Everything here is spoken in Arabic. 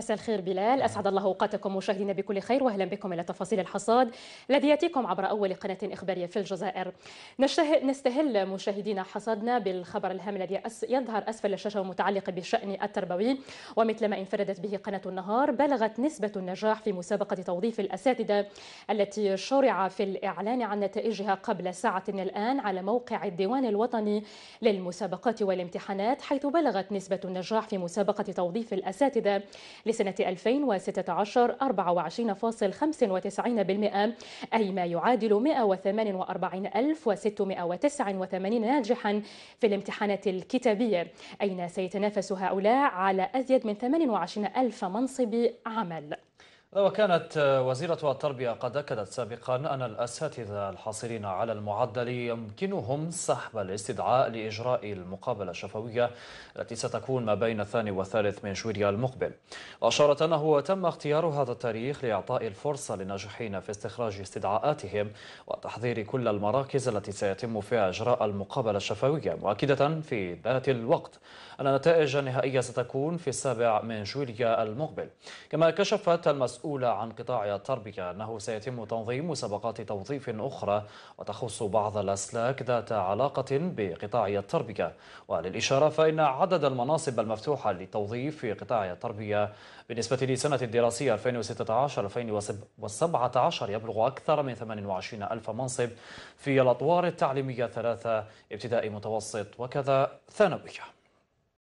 مساء الخير بلال نعم. أسعد الله أوقاتكم مشاهدينا بكل خير وأهلا بكم إلى تفاصيل الحصاد الذي يأتيكم عبر أول قناة إخبارية في الجزائر نستهل مشاهدينا حصادنا بالخبر الهام الذي يظهر أسفل الشاشة ومتعلق بالشأن التربوي ومثل ما انفردت به قناة النهار بلغت نسبة النجاح في مسابقة توظيف الأساتذة التي شرع في الإعلان عن نتائجها قبل ساعة من الآن على موقع الديوان الوطني للمسابقات والامتحانات حيث بلغت نسبة النجاح في مسابقة توظيف الأساتذة لسنة 2016 24.95% أي ما يعادل 148689 ناجحا في الامتحانات الكتابية أين سيتنافس هؤلاء على أزيد من 28000 منصب عمل وكانت آه، وزيرة التربية قد أكدت سابقا أن الأساتذة الحاصلين على المعدل يمكنهم سحب الاستدعاء لإجراء المقابلة الشفوية التي ستكون ما بين الثاني والثالث من جويليا المقبل وأشارت أنه تم اختيار هذا التاريخ لإعطاء الفرصة للناجحين في استخراج استدعاءاتهم وتحضير كل المراكز التي سيتم فيها إجراء المقابلة الشفوية مؤكدة في ذات الوقت أن النتائج النهائية ستكون في السابع من جويليا المقبل كما كشفت المسؤولية المسؤول عن قطاع التربية أنه سيتم تنظيم مسابقات توظيف أخرى وتخص بعض الأسلاك ذات علاقة بقطاع التربية وللإشارة فإن عدد المناصب المفتوحة للتوظيف في قطاع التربية بالنسبة للسنة الدراسية 2016-2017 يبلغ أكثر من 28 ألف منصب في الأطوار التعليمية ثلاثة ابتدائي متوسط وكذا ثانوية